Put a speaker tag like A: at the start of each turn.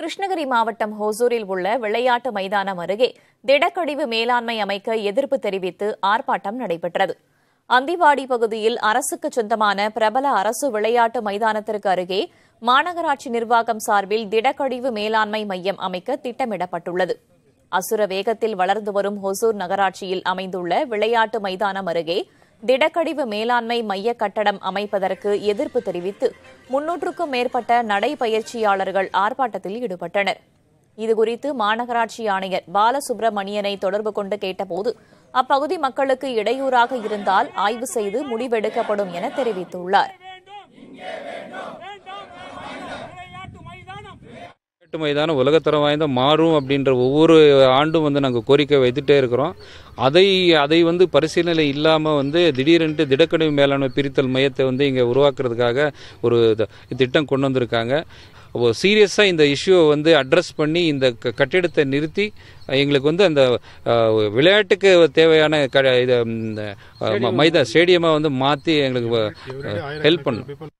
A: கிருஷ்ணகிரி மாவட்டம் ஹோசூரில் உள்ள விளையாட்டு மைதானம் அருகே திடக்கழிவு மேலாண்மை அமைக்க எதிர்ப்பு தெரிவித்து ஆர்ப்பாட்டம் நடைபெற்றது அந்திவாடி பகுதியில் அரசுக்கு சொந்தமான பிரபல அரசு விளையாட்டு மைதானத்திற்கு அருகே மாநகராட்சி நிர்வாகம் சார்பில் திடக்கழிவு மேலாண்மை மையம் அமைக்க திட்டமிடப்பட்டுள்ளது அசுர வேகத்தில் வளர்ந்து வரும் ஹொசூர் நகராட்சியில் அமைந்துள்ள விளையாட்டு மைதானம் அருகே திடக்கழிவு மேலாண்மை மைய கட்டடம் அமைப்பதற்கு எதிர்ப்பு தெரிவித்து முன்னூற்றுக்கும் மேற்பட்ட நடைபயிற்சியாளர்கள் ஆர்ப்பாட்டத்தில் ஈடுபட்டனர் இதுகுறித்து மாநகராட்சி ஆணையர் பாலசுப்பிரமணியனை தொடர்பு கொண்டு கேட்டபோது அப்பகுதி மக்களுக்கு இடையூறாக இருந்தால் ஆய்வு செய்து முடிவெடுக்கப்படும் என தெரிவித்துள்ளார்
B: எட்டு மைதானம் உலகத்தரம் வாய்ந்த மாறும் அப்படின்ற ஒவ்வொரு ஆண்டும் வந்து நாங்கள் கோரிக்கை வைத்துட்டே இருக்கிறோம் அதை அதை வந்து பரிசீலனை இல்லாமல் வந்து திடீரென்று திடக்கணிவு மேலாண்மை பிரித்தல் மையத்தை வந்து இங்கே உருவாக்குறதுக்காக ஒரு திட்டம் கொண்டு வந்திருக்காங்க சீரியஸாக இந்த இஷ்யூவை வந்து அட்ரஸ் பண்ணி இந்த கட்டிடத்தை நிறுத்தி எங்களுக்கு வந்து அந்த விளையாட்டுக்கு தேவையான க இதை மைதா ஸ்டேடியமாக வந்து மாற்றி எங்களுக்கு ஹெல்ப் பண்ணும்